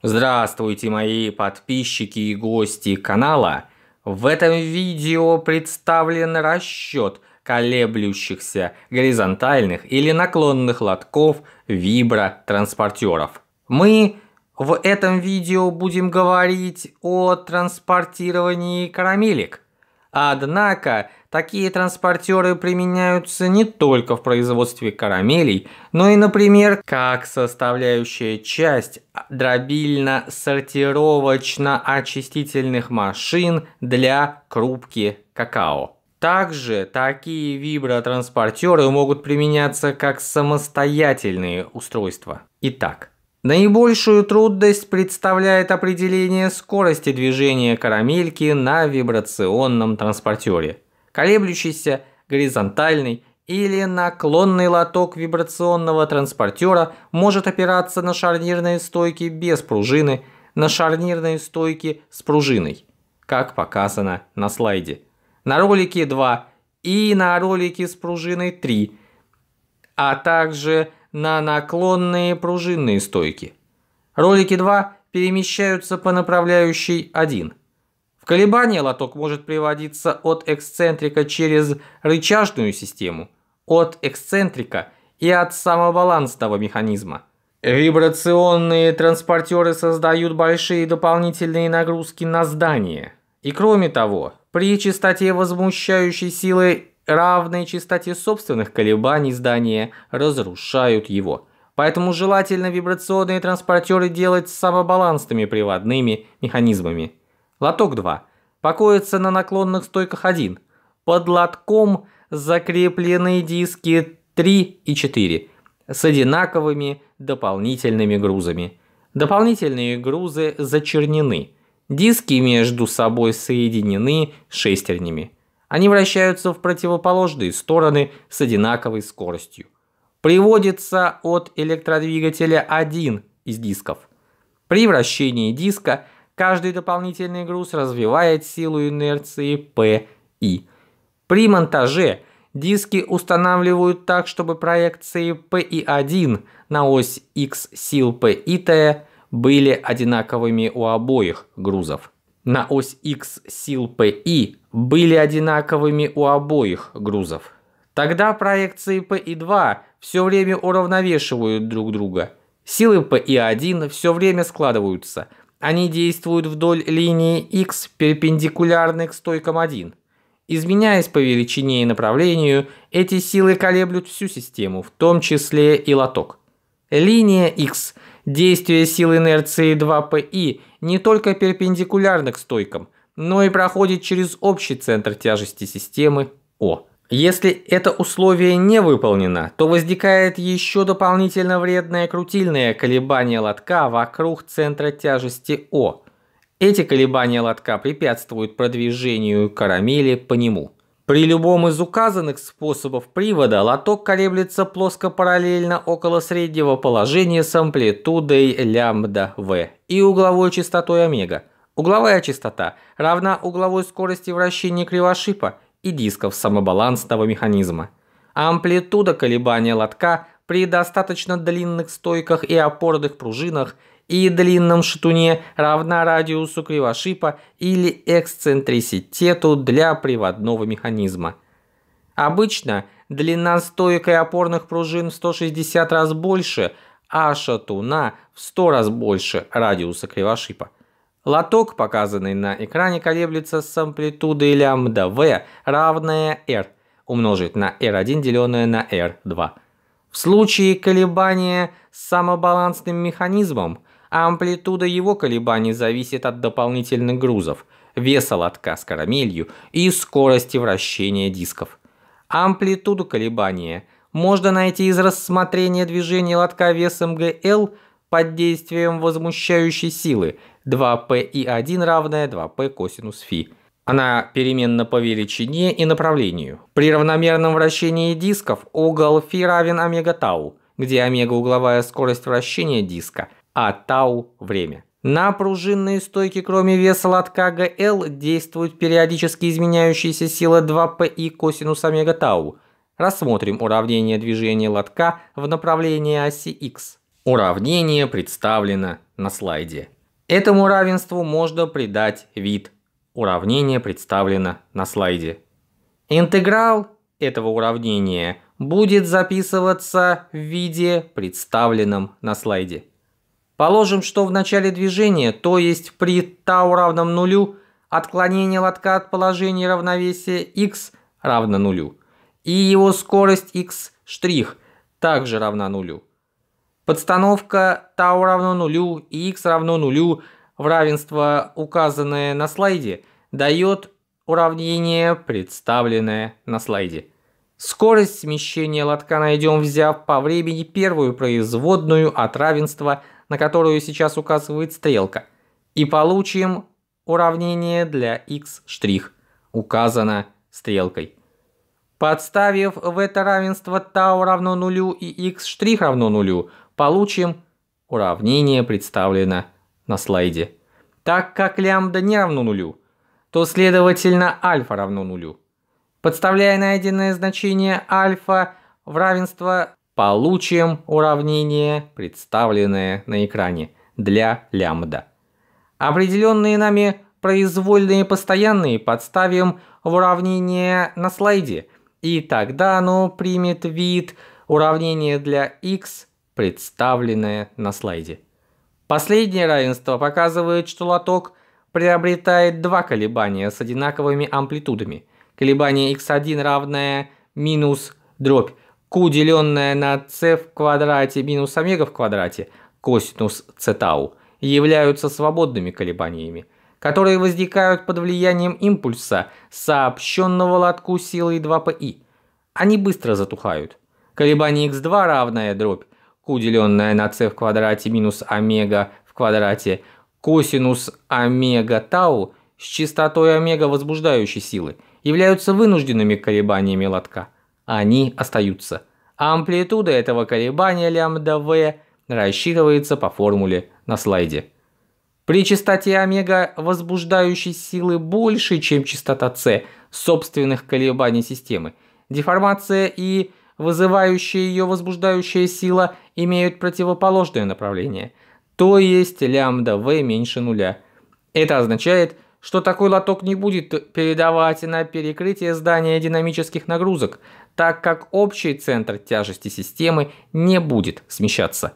Здравствуйте, мои подписчики и гости канала. В этом видео представлен расчет колеблющихся горизонтальных или наклонных лотков вибротранспортеров. Мы в этом видео будем говорить о транспортировании карамелек. Однако Такие транспортеры применяются не только в производстве карамелей, но и, например, как составляющая часть дробильно-сортировочно-очистительных машин для крупки какао. Также такие вибротранспортеры могут применяться как самостоятельные устройства. Итак, Наибольшую трудность представляет определение скорости движения карамельки на вибрационном транспортере колеблющийся, горизонтальный или наклонный лоток вибрационного транспортера может опираться на шарнирные стойки без пружины, на шарнирные стойки с пружиной, как показано на слайде. На ролике 2 и на ролике с пружиной 3, а также на наклонные пружинные стойки. Ролики 2 перемещаются по направляющей 1 колебание лоток может приводиться от эксцентрика через рычажную систему, от эксцентрика и от самобалансного механизма. Вибрационные транспортеры создают большие дополнительные нагрузки на здание. И кроме того, при частоте возмущающей силы, равной частоте собственных колебаний здания, разрушают его. Поэтому желательно вибрационные транспортеры делать самобалансными приводными механизмами. Лоток 2. Покоится на наклонных стойках 1. Под лотком закреплены диски 3 и 4 с одинаковыми дополнительными грузами. Дополнительные грузы зачернены. Диски между собой соединены шестернями. Они вращаются в противоположные стороны с одинаковой скоростью. Приводится от электродвигателя один из дисков. При вращении диска – Каждый дополнительный груз развивает силу инерции PI. При монтаже диски устанавливают так, чтобы проекции PI1 на ось X сил PIT были одинаковыми у обоих грузов. На ось X сил PI были одинаковыми у обоих грузов. Тогда проекции PI2 все время уравновешивают друг друга. Силы PI1 все время складываются – они действуют вдоль линии x, перпендикулярной к стойкам 1. Изменяясь по величине и направлению, эти силы колеблют всю систему, в том числе и лоток. Линия x – действие сил инерции 2 pi не только перпендикулярно к стойкам, но и проходит через общий центр тяжести системы О. Если это условие не выполнено, то возникает еще дополнительно вредное крутильное колебание лотка вокруг центра тяжести О. Эти колебания лотка препятствуют продвижению карамели по нему. При любом из указанных способов привода лоток колеблется плоско параллельно около среднего положения с амплитудой лямбда v и угловой частотой омега. Угловая частота равна угловой скорости вращения кривошипа и дисков самобалансного механизма. Амплитуда колебания лотка при достаточно длинных стойках и опорных пружинах и длинном шатуне равна радиусу кривошипа или эксцентриситету для приводного механизма. Обычно длина стоек и опорных пружин в 160 раз больше, а шатуна в 100 раз больше радиуса кривошипа. Лоток, показанный на экране, колеблется с амплитудой лямбда v, равная r, умножить на r1, деленное на r2. В случае колебания с самобалансным механизмом, амплитуда его колебаний зависит от дополнительных грузов, веса лотка с карамелью и скорости вращения дисков. Амплитуду колебания можно найти из рассмотрения движения лотка весом GL – под действием возмущающей силы 2p и 1 равное 2p косинус φ. Она переменна по величине и направлению. При равномерном вращении дисков угол φ равен омега тау, где омега угловая скорость вращения диска, а тау – время. На пружинные стойки, кроме веса лотка GL, действуют периодически изменяющиеся сила 2 p и косинус омега тау. Рассмотрим уравнение движения лотка в направлении оси x. Уравнение представлено на слайде. Этому равенству можно придать вид. Уравнение представлено на слайде. Интеграл этого уравнения будет записываться в виде, представленном на слайде. Положим, что в начале движения, то есть при тау равном нулю, отклонение лотка от положения равновесия x равно нулю, и его скорость x' также равна нулю. Подстановка tau равно нулю и x равно нулю в равенство, указанное на слайде, дает уравнение, представленное на слайде. Скорость смещения лотка найдем, взяв по времени первую производную от равенства, на которую сейчас указывает стрелка, и получим уравнение для x', указано стрелкой. Подставив в это равенство tau равно нулю и x' равно нулю, получим уравнение, представлено на слайде. Так как лямбда не равно нулю, то, следовательно, альфа равно нулю. Подставляя найденное значение альфа в равенство, получим уравнение, представленное на экране для лямбда. Определенные нами произвольные постоянные подставим в уравнение на слайде, и тогда оно примет вид уравнения для x представленное на слайде. Последнее равенство показывает, что лоток приобретает два колебания с одинаковыми амплитудами. Колебание x1 равное минус дробь q деленное на c в квадрате минус омега в квадрате косинус c тау являются свободными колебаниями, которые возникают под влиянием импульса, сообщенного лотку силой 2 pi. Они быстро затухают. Колебание x2 равное дробь q, на c в квадрате минус омега в квадрате, косинус омега тау с частотой омега возбуждающей силы являются вынужденными колебаниями лотка. Они остаются. амплитуда этого колебания лямбда v рассчитывается по формуле на слайде. При частоте омега возбуждающей силы больше, чем частота c собственных колебаний системы, деформация и вызывающая ее возбуждающая сила имеют противоположное направление, то есть лямбда v меньше нуля. Это означает, что такой лоток не будет передавать на перекрытие здания динамических нагрузок, так как общий центр тяжести системы не будет смещаться.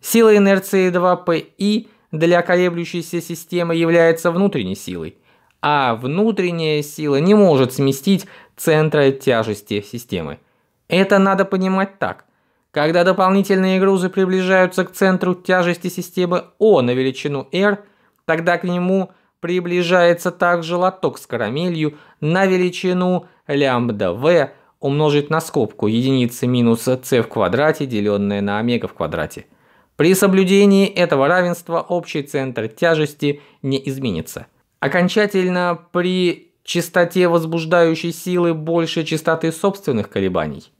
Сила инерции 2ПИ для колеблющейся системы является внутренней силой, а внутренняя сила не может сместить центра тяжести системы. Это надо понимать так – когда дополнительные грузы приближаются к центру тяжести системы О на величину R, тогда к нему приближается также лоток с карамелью на величину лямбда V умножить на скобку единицы минус c в квадрате, деленное на омега в квадрате. При соблюдении этого равенства общий центр тяжести не изменится. Окончательно при частоте возбуждающей силы больше частоты собственных колебаний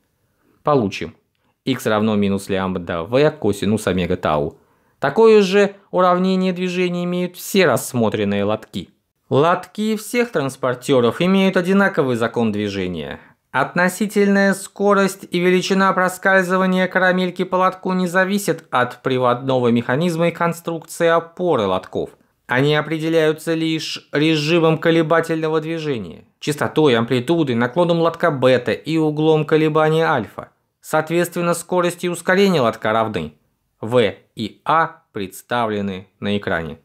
получим x равно минус лямбда v косинус омега тау. Такое же уравнение движения имеют все рассмотренные лотки. Лотки всех транспортеров имеют одинаковый закон движения. Относительная скорость и величина проскальзывания карамельки по лотку не зависят от приводного механизма и конструкции опоры лотков. Они определяются лишь режимом колебательного движения, частотой, амплитудой, наклоном лотка бета и углом колебания альфа. Соответственно, скорости и ускорение лотка равны. В и А представлены на экране.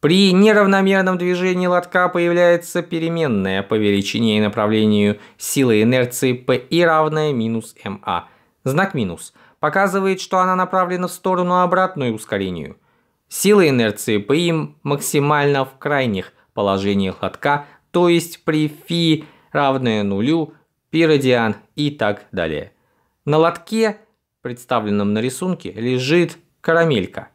При неравномерном движении лотка появляется переменная по величине и направлению силы инерции и равная минус МА. Знак минус показывает, что она направлена в сторону обратную ускорению. Сила инерции им максимально в крайних положениях лотка, то есть при φ равное нулю, пи радиан и так далее. На лотке, представленном на рисунке, лежит карамелька.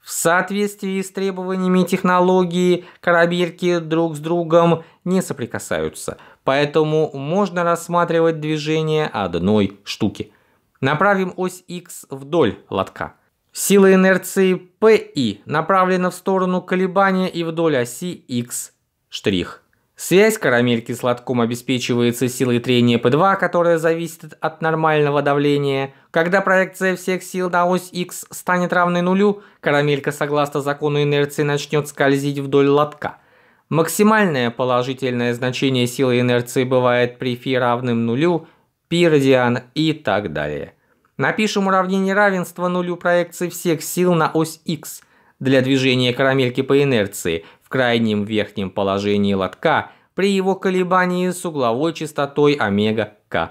В соответствии с требованиями технологии карамельки друг с другом не соприкасаются, поэтому можно рассматривать движение одной штуки. Направим ось X вдоль лотка. Сила инерции PI направлена в сторону колебания и вдоль оси X'. Связь карамельки с лотком обеспечивается силой трения P2, которая зависит от нормального давления. Когда проекция всех сил на ось X станет равной нулю, карамелька согласно закону инерции начнет скользить вдоль лотка. Максимальное положительное значение силы инерции бывает при φ равным нулю, π радиан и так далее. Напишем уравнение равенства нулю проекции всех сил на ось X для движения карамельки по инерции крайнем верхнем положении лотка при его колебании с угловой частотой омега-к.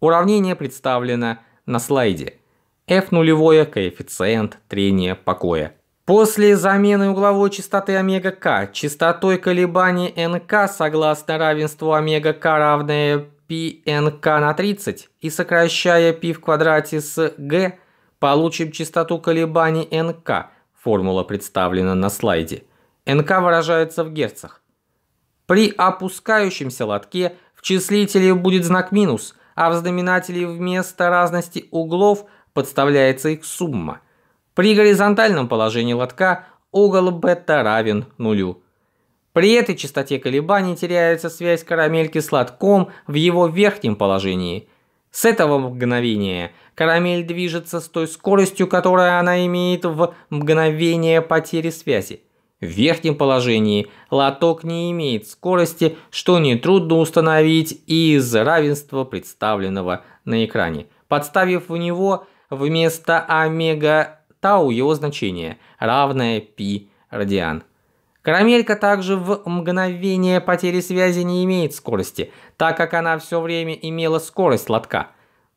Уравнение представлено на слайде. F нулевое коэффициент трения покоя. После замены угловой частоты омега-к частотой колебаний нк согласно равенству омега-к равное π nk на 30 и сокращая π в квадрате с g, получим частоту колебаний нк. Формула представлена на слайде. НК выражается в герцах. При опускающемся лотке в числителе будет знак минус, а в знаменателе вместо разности углов подставляется их сумма. При горизонтальном положении лотка угол бета равен нулю. При этой частоте колебаний теряется связь карамельки с лотком в его верхнем положении. С этого мгновения карамель движется с той скоростью, которую она имеет в мгновение потери связи. В верхнем положении лоток не имеет скорости, что нетрудно установить из равенства представленного на экране, подставив в него вместо омега тау его значение, равное пи радиан. Карамелька также в мгновение потери связи не имеет скорости, так как она все время имела скорость лотка.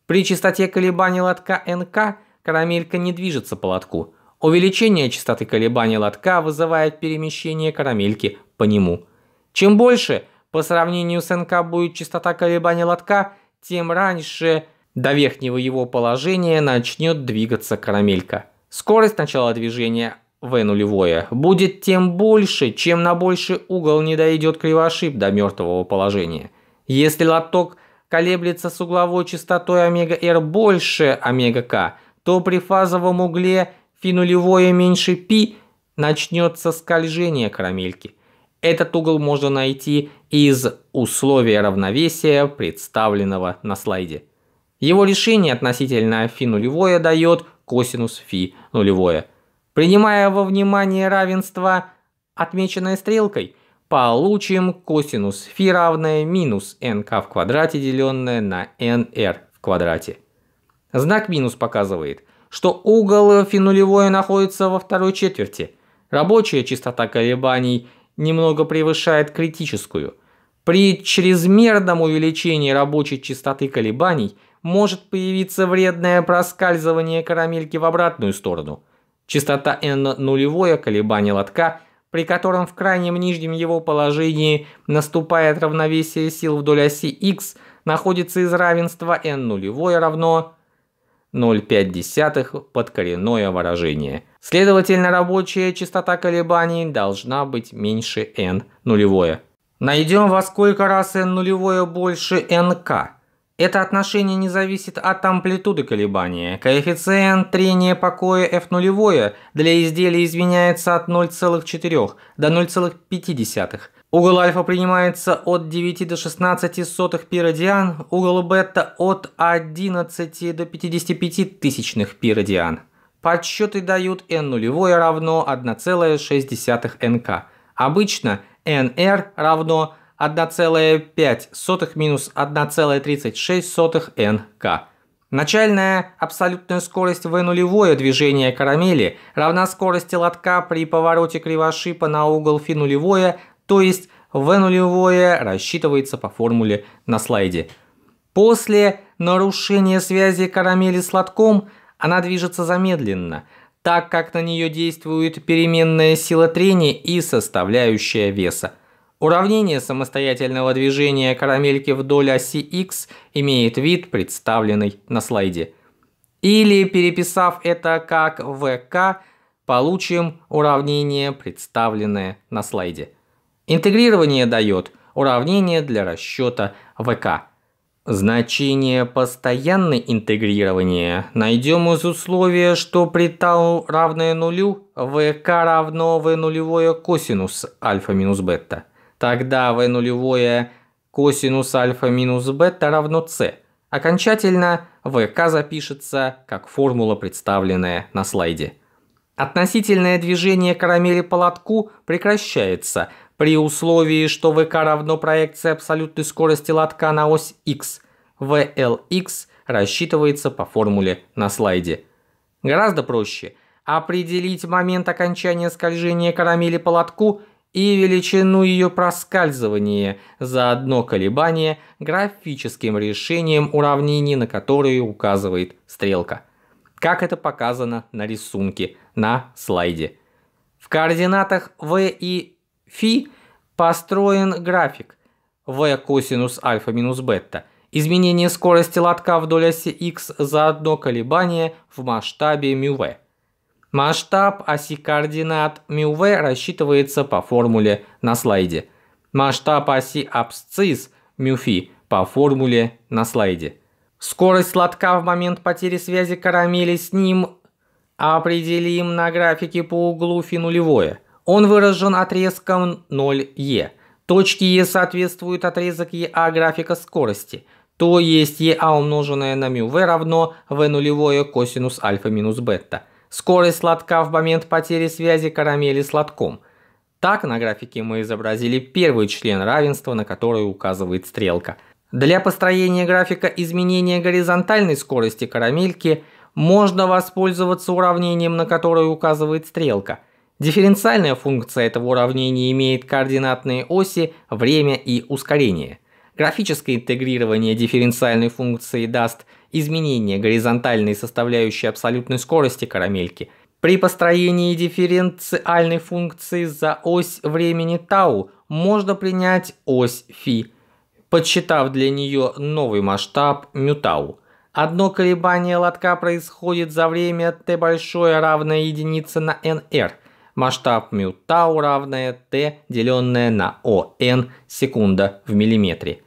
При частоте колебаний лотка НК карамелька не движется по лотку. Увеличение частоты колебаний лотка вызывает перемещение карамельки по нему. Чем больше по сравнению с НК будет частота колебаний лотка, тем раньше до верхнего его положения начнет двигаться карамелька. Скорость начала движения в нулевое будет тем больше, чем на больший угол не дойдет кривошип до мертвого положения. Если лоток колеблется с угловой частотой омега р больше омега к, то при фазовом угле Φ нулевое меньше пи начнется скольжение карамельки. Этот угол можно найти из условия равновесия, представленного на слайде. Его решение относительно фи нулевое дает косинус фи нулевое. Принимая во внимание равенство, отмеченное стрелкой, получим косинус фи равное минус nk в квадрате, деленное на nr в квадрате. Знак минус показывает – что угол финулевой находится во второй четверти. Рабочая частота колебаний немного превышает критическую. При чрезмерном увеличении рабочей частоты колебаний может появиться вредное проскальзывание карамельки в обратную сторону. Частота n нулевое колебание лотка, при котором в крайнем нижнем его положении наступает равновесие сил вдоль оси x, находится из равенства n нулевое равно 0,5 под коренное выражение. Следовательно, рабочая частота колебаний должна быть меньше n нулевое. Найдем во сколько раз n нулевое больше nk. Это отношение не зависит от амплитуды колебания. Коэффициент трения покоя f нулевое для изделия изменяется от 0,4 до 0,5. Угол альфа принимается от 9 до 16 сотых пиродиан, угол бета от 11 до 55 тысячных пиродиан. Подсчеты дают n нулевое равно 1,6 nk. Обычно nr равно 1,5 минус 1,36 nk. Начальная абсолютная скорость в нулевое движение карамели равна скорости лотка при повороте кривошипа на угол фи нулевое то есть v нулевое рассчитывается по формуле на слайде. После нарушения связи карамели с лотком она движется замедленно, так как на нее действует переменная сила трения и составляющая веса. Уравнение самостоятельного движения карамельки вдоль оси x имеет вид, представленный на слайде. Или, переписав это как vk, получим уравнение, представленное на слайде. Интегрирование дает уравнение для расчета ВК. Значение постоянной интегрирования найдем из условия, что при тау равное нулю, ВК равно В нулевое косинус альфа минус бета. Тогда В нулевое косинус альфа минус бета равно С. Окончательно ВК запишется как формула, представленная на слайде. Относительное движение карамели по лотку прекращается – при условии, что vk равно проекции абсолютной скорости лотка на ось x. VLX рассчитывается по формуле на слайде. Гораздо проще определить момент окончания скольжения карамели по лотку и величину ее проскальзывания за одно колебание графическим решением уравнений, на которые указывает стрелка. Как это показано на рисунке, на слайде. В координатах V и Фи построен график v косинус альфа минус бета. Изменение скорости лотка вдоль оси x за одно колебание в масштабе μv. Масштаб оси координат μv рассчитывается по формуле на слайде. Масштаб оси абсцисс μφ по формуле на слайде. Скорость лотка в момент потери связи карамели с ним определим на графике по углу фи нулевое – он выражен отрезком 0e. Точки e соответствуют отрезок еа графика скорости, то есть еа умноженное на μ v равно v нулевое косинус альфа минус бета. Скорость лотка в момент потери связи карамели с лотком. Так на графике мы изобразили первый член равенства, на который указывает стрелка. Для построения графика изменения горизонтальной скорости карамельки можно воспользоваться уравнением, на которое указывает стрелка – Дифференциальная функция этого уравнения имеет координатные оси время и ускорение. Графическое интегрирование дифференциальной функции даст изменение горизонтальной составляющей абсолютной скорости карамельки. При построении дифференциальной функции за ось времени тау можно принять ось фи, подсчитав для нее новый масштаб мю тау. Одно колебание лотка происходит за время t большое равное единице на nr – масштаб μ тау равное t, деленное на n секунда в миллиметре.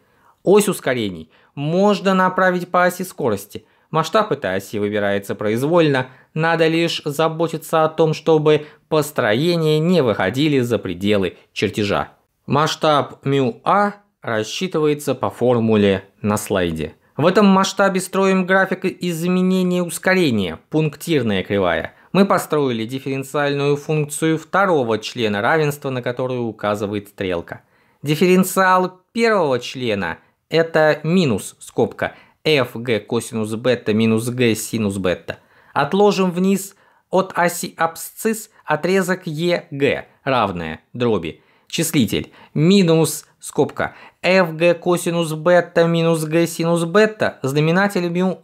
Ось ускорений можно направить по оси скорости. Масштаб этой оси выбирается произвольно, надо лишь заботиться о том, чтобы построения не выходили за пределы чертежа. Масштаб μA рассчитывается по формуле на слайде. В этом масштабе строим график изменения ускорения, пунктирная кривая – мы построили дифференциальную функцию второго члена равенства, на которую указывает стрелка. Дифференциал первого члена – это минус, скобка, fg косинус бета минус g синус бета. Отложим вниз от оси абсцисс отрезок eg, равное дроби. Числитель минус, скобка, fg косинус бета минус g синус бета, знаменатель мю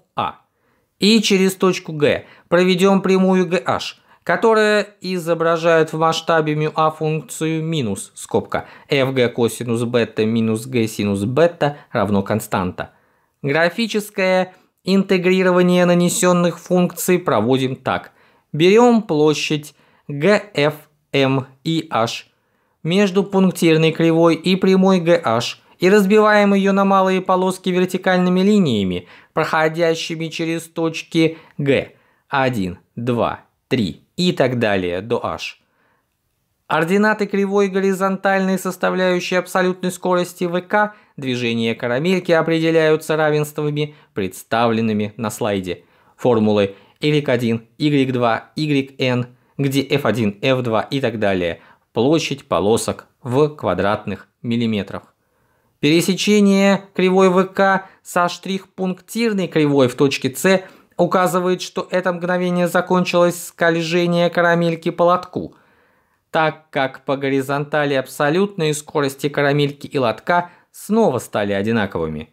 и через точку G проведем прямую GH, которая изображает в масштабе μA функцию минус, скобка, fg косинус бета минус g синус бета равно константа. Графическое интегрирование нанесенных функций проводим так. Берем площадь GF, и H между пунктирной кривой и прямой GH – и разбиваем ее на малые полоски вертикальными линиями, проходящими через точки G 1, 2, 3 и так далее до H. Ординаты кривой горизонтальной составляющей абсолютной скорости ВК движения карамельки определяются равенствами, представленными на слайде. Формулы Y1, Y2, YN, где F1, F2 и так далее. Площадь полосок в квадратных миллиметрах. Пересечение кривой ВК со штрих-пунктирной кривой в точке С указывает, что это мгновение закончилось скольжение карамельки по лотку, так как по горизонтали абсолютные скорости карамельки и лотка снова стали одинаковыми.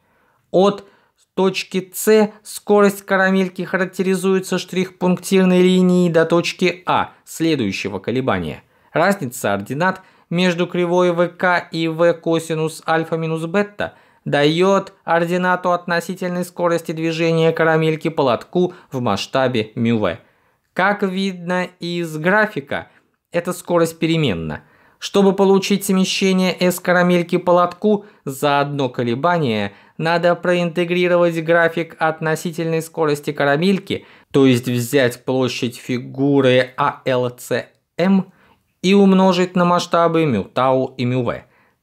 От точки С скорость карамельки характеризуется штрих-пунктирной линией до точки А следующего колебания. Разница ординат между кривой ВК и В косинус альфа минус бета дает ординату относительной скорости движения карамельки по лотку в масштабе μ. Как видно из графика, эта скорость переменна. Чтобы получить смещение S карамельки по лотку за одно колебание, надо проинтегрировать график относительной скорости карамельки, то есть взять площадь фигуры ALCM – и умножить на масштабы μ и μv,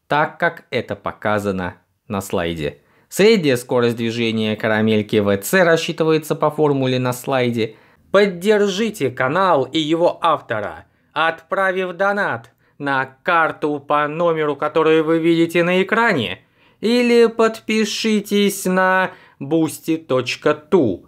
так как это показано на слайде. Средняя скорость движения карамельки VC рассчитывается по формуле на слайде. Поддержите канал и его автора, отправив донат на карту по номеру, который вы видите на экране, или подпишитесь на boosty.tu